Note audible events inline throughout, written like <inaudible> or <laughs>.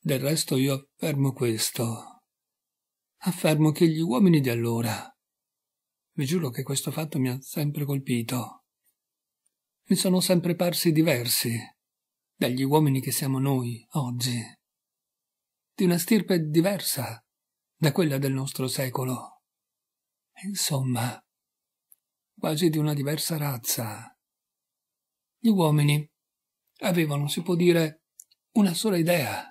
Del resto io affermo questo. Affermo che gli uomini di allora... Vi giuro che questo fatto mi ha sempre colpito. Mi sono sempre parsi diversi dagli uomini che siamo noi oggi. Di una stirpe diversa da quella del nostro secolo. Insomma, quasi di una diversa razza. Gli uomini avevano, si può dire, una sola idea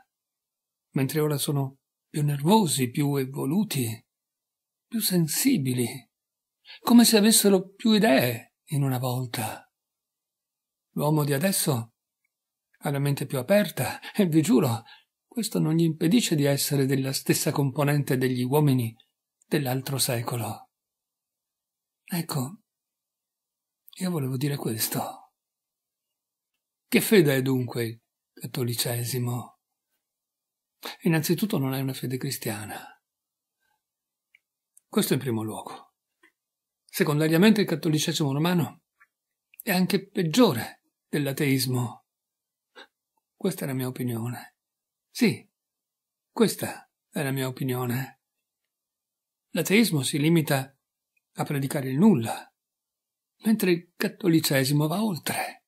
mentre ora sono più nervosi, più evoluti, più sensibili, come se avessero più idee in una volta. L'uomo di adesso ha la mente più aperta e vi giuro, questo non gli impedisce di essere della stessa componente degli uomini dell'altro secolo. Ecco, io volevo dire questo. Che fede è dunque il cattolicesimo? Innanzitutto non è una fede cristiana. Questo in primo luogo. Secondariamente il cattolicesimo romano è anche peggiore dell'ateismo. Questa è la mia opinione. Sì, questa è la mia opinione. L'ateismo si limita a predicare il nulla, mentre il cattolicesimo va oltre.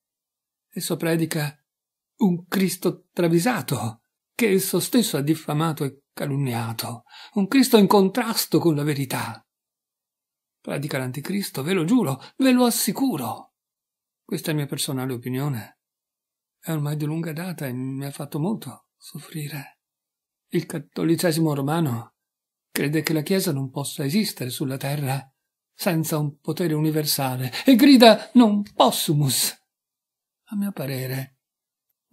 Esso predica un Cristo travisato, che esso stesso ha diffamato e calunniato, un Cristo in contrasto con la verità. Pradica l'anticristo, ve lo giuro, ve lo assicuro. Questa è mia personale opinione. È ormai di lunga data e mi ha fatto molto soffrire. Il cattolicesimo romano crede che la Chiesa non possa esistere sulla terra senza un potere universale e grida non possumus. A mio parere,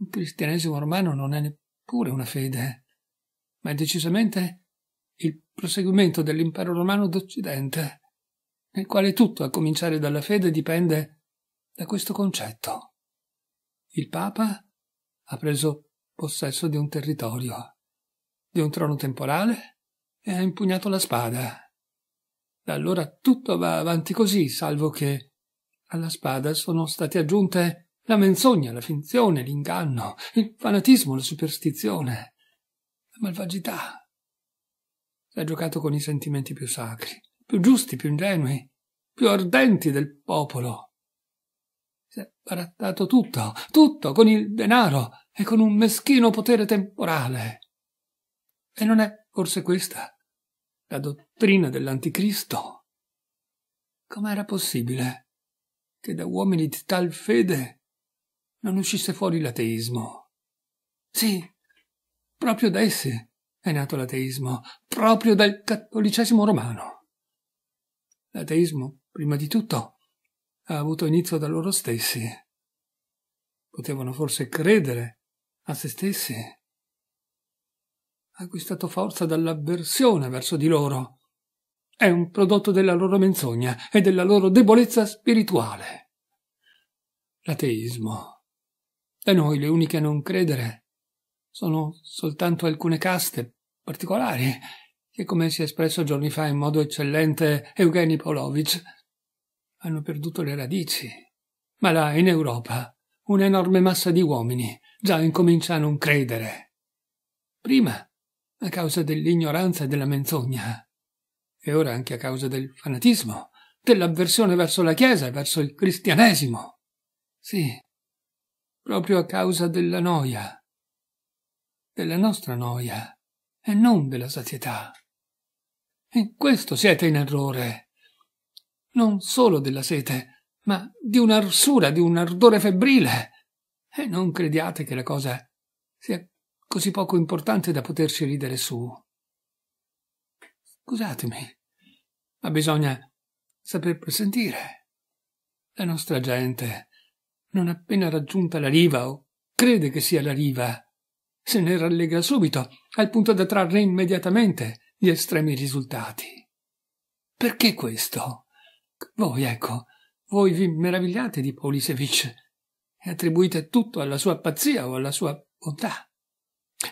il cristianesimo romano non è neppure pure una fede, ma è decisamente il proseguimento dell'impero romano d'Occidente, nel quale tutto, a cominciare dalla fede, dipende da questo concetto. Il Papa ha preso possesso di un territorio, di un trono temporale e ha impugnato la spada. Da allora tutto va avanti così, salvo che alla spada sono state aggiunte la menzogna, la finzione, l'inganno, il fanatismo, la superstizione, la malvagità. Si è giocato con i sentimenti più sacri, più giusti, più ingenui, più ardenti del popolo. Si è barattato tutto, tutto con il denaro e con un meschino potere temporale. E non è forse questa la dottrina dell'anticristo? Com'era possibile che da uomini di tal fede non uscisse fuori l'ateismo. Sì, proprio da esse è nato l'ateismo, proprio dal cattolicesimo romano. L'ateismo, prima di tutto, ha avuto inizio da loro stessi. Potevano forse credere a se stessi. Ha acquistato forza dall'avversione verso di loro. È un prodotto della loro menzogna e della loro debolezza spirituale. L'ateismo da noi le uniche a non credere sono soltanto alcune caste particolari che, come si è espresso giorni fa in modo eccellente Eugeni Polovic, hanno perduto le radici. Ma là, in Europa, un'enorme massa di uomini già incomincia a non credere. Prima, a causa dell'ignoranza e della menzogna, e ora anche a causa del fanatismo, dell'avversione verso la Chiesa e verso il cristianesimo. Sì, proprio a causa della noia, della nostra noia e non della satietà. In questo siete in errore, non solo della sete, ma di un'arsura, di un ardore febbrile. E non crediate che la cosa sia così poco importante da poterci ridere su. Scusatemi, ma bisogna saper presentire. La nostra gente non appena raggiunta la riva o crede che sia la riva, se ne rallegra subito, al punto da trarre immediatamente gli estremi risultati. Perché questo? Voi, ecco, voi vi meravigliate di Polisevich e attribuite tutto alla sua pazzia o alla sua bontà.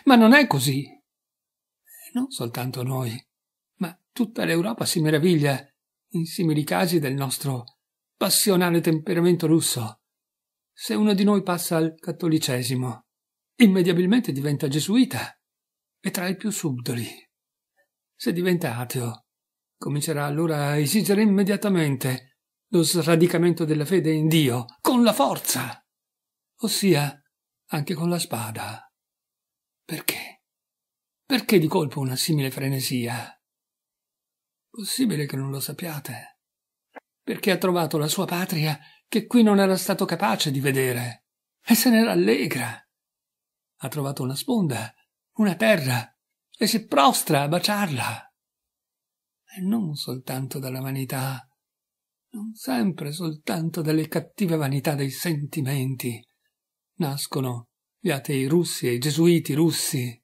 Ma non è così. Eh, non soltanto noi, ma tutta l'Europa si meraviglia in simili casi del nostro passionale temperamento russo, se uno di noi passa al cattolicesimo, immediabilmente diventa gesuita e tra i più subdoli. Se diventa ateo, comincerà allora a esigere immediatamente lo sradicamento della fede in Dio con la forza, ossia anche con la spada. Perché? Perché di colpo una simile frenesia? Possibile che non lo sappiate. Perché ha trovato la sua patria che qui non era stato capace di vedere e se ne rallegra. Ha trovato una sponda, una terra e si prostra a baciarla. E non soltanto dalla vanità, non sempre soltanto dalle cattive vanità dei sentimenti. Nascono gli atei russi e i gesuiti russi,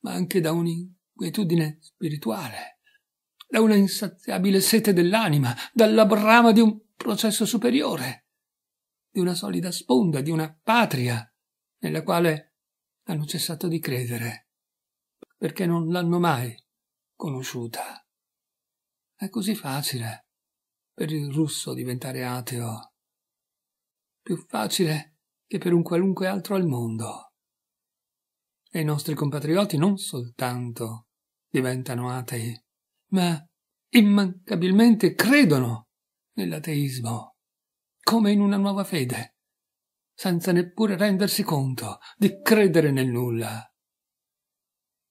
ma anche da un'inquietudine spirituale, da una insaziabile sete dell'anima, dalla brama di un processo superiore, di una solida sponda, di una patria nella quale hanno cessato di credere, perché non l'hanno mai conosciuta. È così facile per il russo diventare ateo, più facile che per un qualunque altro al mondo. E i nostri compatrioti non soltanto diventano atei, ma immancabilmente credono nell'ateismo, come in una nuova fede, senza neppure rendersi conto di credere nel nulla.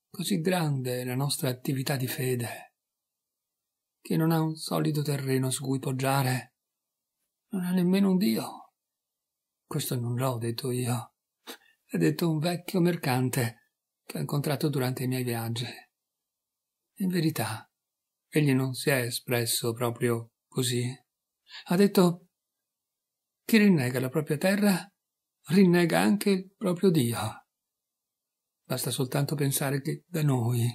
Così grande è la nostra attività di fede, che non ha un solido terreno su cui poggiare, non ha nemmeno un Dio. Questo non l'ho detto io, l'ha detto un vecchio mercante che ho incontrato durante i miei viaggi. In verità, egli non si è espresso proprio così. Ha detto chi rinnega la propria terra rinnega anche il proprio Dio. Basta soltanto pensare che da noi,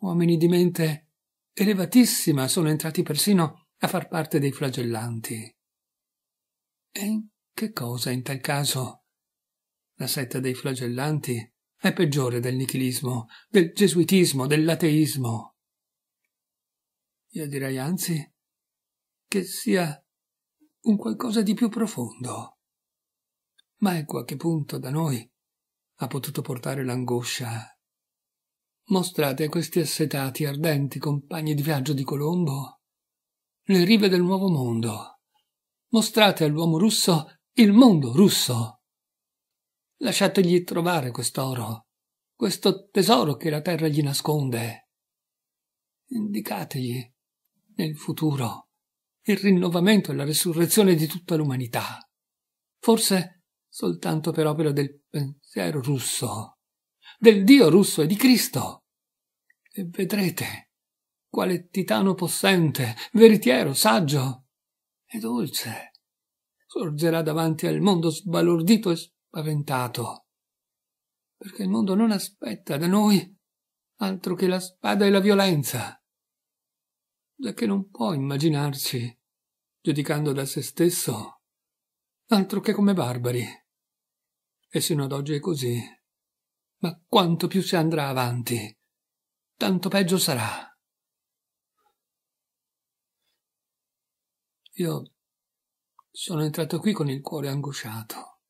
uomini di mente elevatissima, sono entrati persino a far parte dei flagellanti. E in che cosa in tal caso? La setta dei flagellanti è peggiore del nichilismo, del gesuitismo, dell'ateismo. Io direi anzi che sia un qualcosa di più profondo. Ma ecco a che punto da noi ha potuto portare l'angoscia. Mostrate a questi assetati ardenti compagni di viaggio di Colombo le rive del nuovo mondo. Mostrate all'uomo russo il mondo russo. Lasciategli trovare quest'oro, questo tesoro che la terra gli nasconde. Indicategli nel futuro il rinnovamento e la resurrezione di tutta l'umanità. Forse soltanto per opera del pensiero russo, del Dio russo e di Cristo. E vedrete quale titano possente, veritiero, saggio e dolce sorgerà davanti al mondo sbalordito e spaventato. Perché il mondo non aspetta da noi altro che la spada e la violenza, Da che non può immaginarci giudicando da se stesso, altro che come barbari. E sino ad oggi è così. Ma quanto più si andrà avanti, tanto peggio sarà. Io sono entrato qui con il cuore angosciato.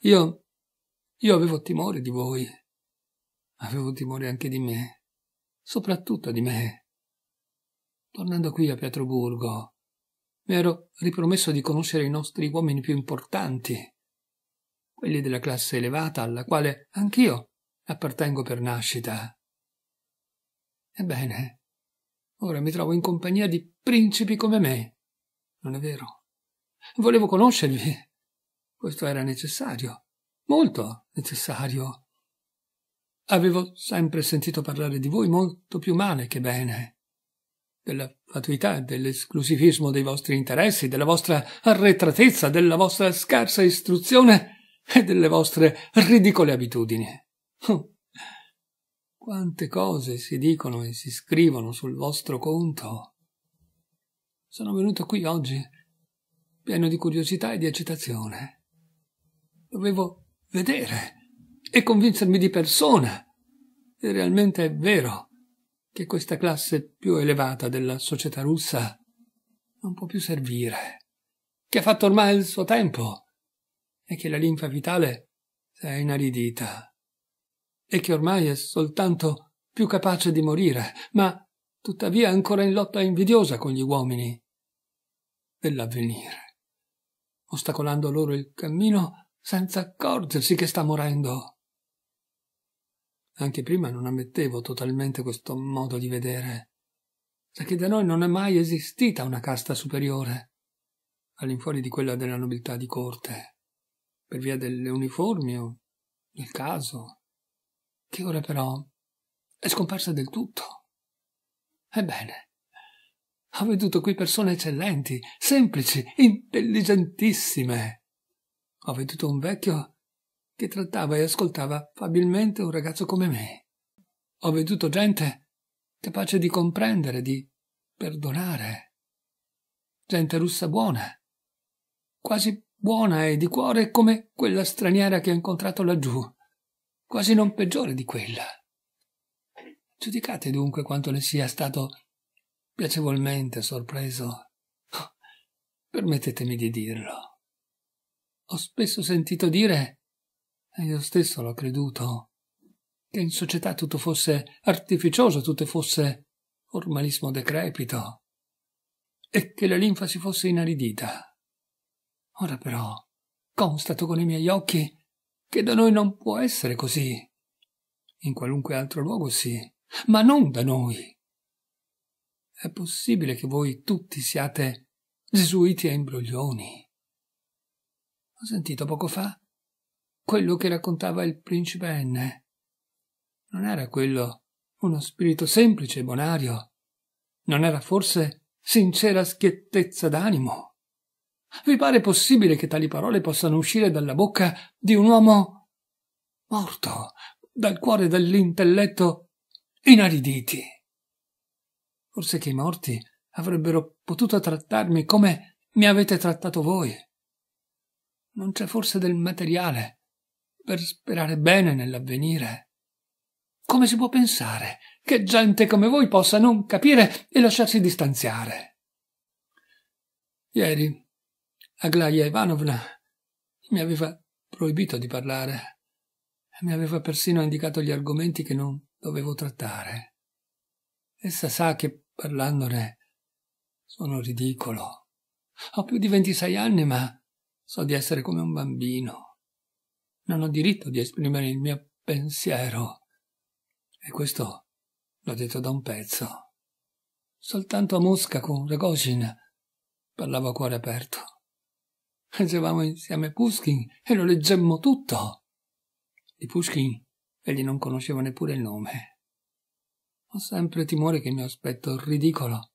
Io, io avevo timore di voi. Avevo timore anche di me, soprattutto di me. Tornando qui a Pietroburgo, mi ero ripromesso di conoscere i nostri uomini più importanti, quelli della classe elevata alla quale anch'io appartengo per nascita. Ebbene, ora mi trovo in compagnia di principi come me, non è vero? Volevo conoscervi. Questo era necessario, molto necessario. Avevo sempre sentito parlare di voi molto più male che bene della fatuità, dell'esclusivismo dei vostri interessi, della vostra arretratezza, della vostra scarsa istruzione e delle vostre ridicole abitudini. Oh, quante cose si dicono e si scrivono sul vostro conto. Sono venuto qui oggi pieno di curiosità e di eccitazione. Dovevo vedere e convincermi di persona. E realmente è vero che questa classe più elevata della società russa non può più servire, che ha fatto ormai il suo tempo e che la linfa vitale si è inaridita e che ormai è soltanto più capace di morire, ma tuttavia ancora in lotta invidiosa con gli uomini dell'avvenire, ostacolando loro il cammino senza accorgersi che sta morendo. Anche prima non ammettevo totalmente questo modo di vedere. Perché da noi non è mai esistita una casta superiore, all'infuori di quella della nobiltà di corte, per via delle uniformi o del caso, che ora però è scomparsa del tutto. Ebbene, ho veduto qui persone eccellenti, semplici, intelligentissime. Ho veduto un vecchio che trattava e ascoltava fabilmente un ragazzo come me. Ho veduto gente capace di comprendere, di perdonare. Gente russa buona, quasi buona e di cuore come quella straniera che ho incontrato laggiù, quasi non peggiore di quella. Giudicate dunque quanto ne sia stato piacevolmente sorpreso. <laughs> Permettetemi di dirlo. Ho spesso sentito dire e io stesso l'ho creduto. Che in società tutto fosse artificioso, tutto fosse formalismo decrepito. E che la linfa si fosse inaridita. Ora però constato con i miei occhi che da noi non può essere così. In qualunque altro luogo sì, ma non da noi. È possibile che voi tutti siate gesuiti e imbroglioni. Ho sentito poco fa quello che raccontava il principe N. Non era quello uno spirito semplice e bonario? Non era forse sincera schiettezza d'animo? Vi pare possibile che tali parole possano uscire dalla bocca di un uomo morto, dal cuore e dall'intelletto inariditi? Forse che i morti avrebbero potuto trattarmi come mi avete trattato voi. Non c'è forse del materiale per sperare bene nell'avvenire. Come si può pensare che gente come voi possa non capire e lasciarsi distanziare? Ieri Aglaia Ivanovna mi aveva proibito di parlare mi aveva persino indicato gli argomenti che non dovevo trattare. Essa sa che parlandone sono ridicolo. Ho più di ventisei anni, ma so di essere come un bambino. Non ho diritto di esprimere il mio pensiero. E questo l'ho detto da un pezzo. Soltanto a Mosca con Ragoshin parlavo a cuore aperto. Leggevamo insieme Pushkin e lo leggemmo tutto. Di Pushkin egli non conosceva neppure il nome. Ho sempre timore che il mio aspetto ridicolo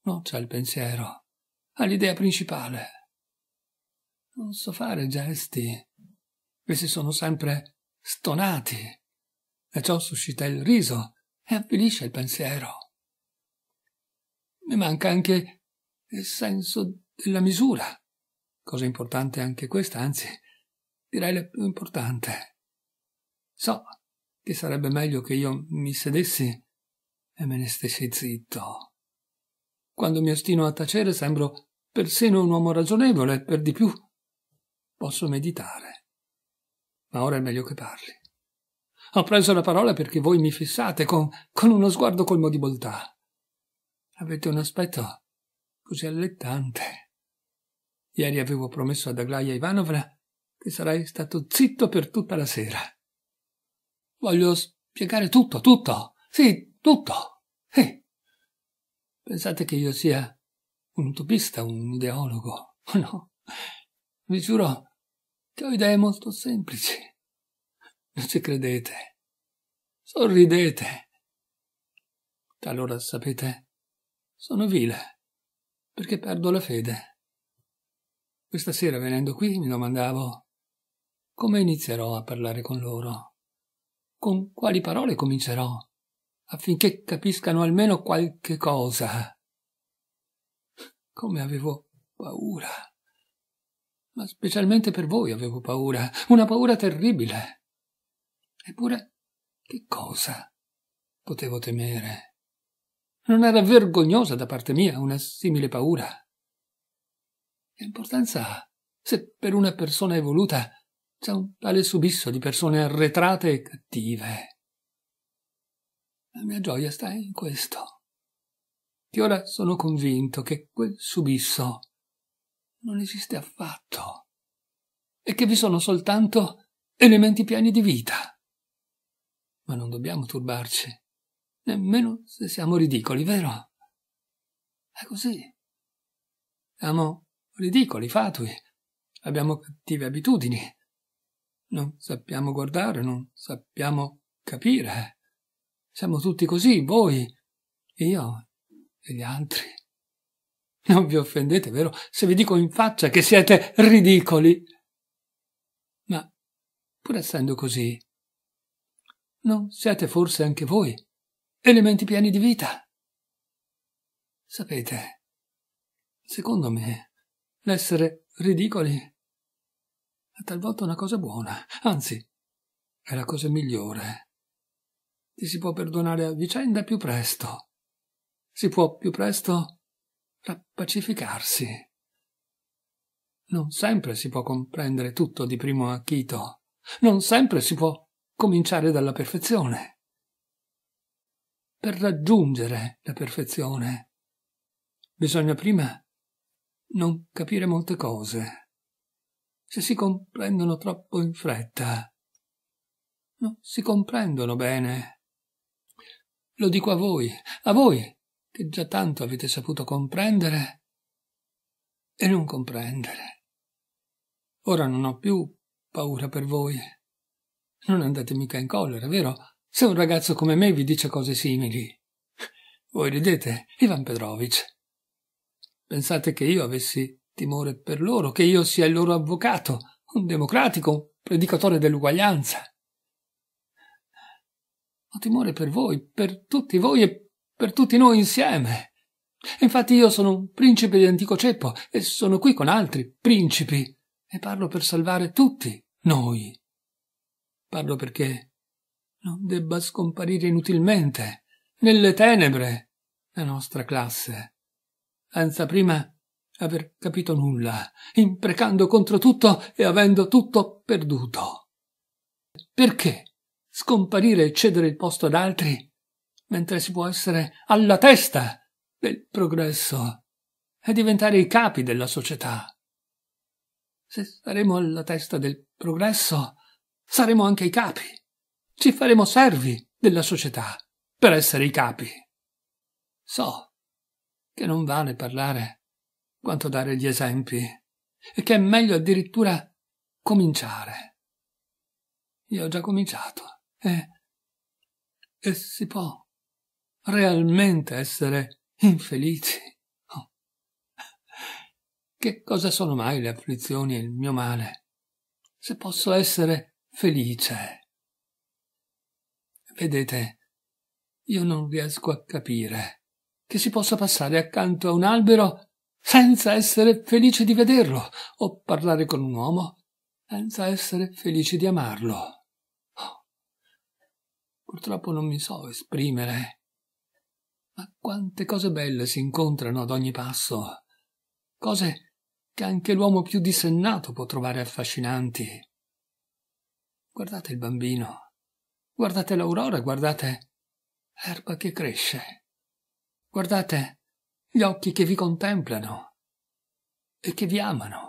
non c'è il pensiero, ha l'idea principale. Non so fare gesti, questi sono sempre stonati e ciò suscita il riso e avvilisce il pensiero. Mi manca anche il senso della misura, cosa importante anche questa, anzi, direi la più importante. So che sarebbe meglio che io mi sedessi e me ne stessi zitto. Quando mi ostino a tacere sembro persino un uomo ragionevole, per di più posso meditare ma ora è meglio che parli. Ho preso la parola perché voi mi fissate con, con uno sguardo colmo di bontà. Avete un aspetto così allettante. Ieri avevo promesso ad Aglaia Ivanovna che sarei stato zitto per tutta la sera. Voglio spiegare tutto, tutto, sì, tutto. Sì. Pensate che io sia un utopista, un ideologo? No, vi giuro ho idee molto semplici. Non ci credete. Sorridete. Allora, sapete, sono vile, perché perdo la fede. Questa sera venendo qui mi domandavo come inizierò a parlare con loro, con quali parole comincerò, affinché capiscano almeno qualche cosa. Come avevo paura ma specialmente per voi avevo paura, una paura terribile. Eppure, che cosa potevo temere? Non era vergognosa da parte mia una simile paura. Che importanza ha se per una persona evoluta c'è un tale subisso di persone arretrate e cattive? La mia gioia sta in questo. Che ora sono convinto che quel subisso non esiste affatto e che vi sono soltanto elementi piani di vita. Ma non dobbiamo turbarci, nemmeno se siamo ridicoli, vero? È così. Siamo ridicoli, fatui, abbiamo cattive abitudini, non sappiamo guardare, non sappiamo capire. Siamo tutti così, voi, io e gli altri. <laughs> Non vi offendete, vero, se vi dico in faccia che siete ridicoli. Ma, pur essendo così, non siete forse anche voi elementi pieni di vita? Sapete, secondo me, l'essere ridicoli è talvolta una cosa buona, anzi, è la cosa migliore. Ti si può perdonare a vicenda più presto. Si può più presto da pacificarsi. Non sempre si può comprendere tutto di primo acchito, non sempre si può cominciare dalla perfezione. Per raggiungere la perfezione bisogna prima non capire molte cose. Se si comprendono troppo in fretta, non si comprendono bene. Lo dico a voi, a voi che già tanto avete saputo comprendere e non comprendere. Ora non ho più paura per voi. Non andate mica in collera, vero? Se un ragazzo come me vi dice cose simili. <laughs> Voi ridete, Ivan Petrovich. Pensate che io avessi timore per loro, che io sia il loro avvocato, un democratico, un predicatore dell'uguaglianza. Ho timore per voi, per tutti voi e per tutti noi insieme. Infatti io sono un principe di antico ceppo e sono qui con altri principi e parlo per salvare tutti noi. Parlo perché non debba scomparire inutilmente nelle tenebre la nostra classe, senza prima aver capito nulla, imprecando contro tutto e avendo tutto perduto. Perché scomparire e cedere il posto ad altri mentre si può essere alla testa del progresso e diventare i capi della società. Se saremo alla testa del progresso, saremo anche i capi. Ci faremo servi della società per essere i capi. So che non vale parlare quanto dare gli esempi e che è meglio addirittura cominciare. Io ho già cominciato e, eh? e si può realmente essere infelici. Oh. Che cosa sono mai le afflizioni e il mio male? Se posso essere felice. Vedete, io non riesco a capire che si possa passare accanto a un albero senza essere felice di vederlo, o parlare con un uomo senza essere felice di amarlo. Oh. Purtroppo non mi so esprimere ma quante cose belle si incontrano ad ogni passo, cose che anche l'uomo più dissennato può trovare affascinanti. Guardate il bambino, guardate l'aurora, guardate l'erba che cresce, guardate gli occhi che vi contemplano e che vi amano.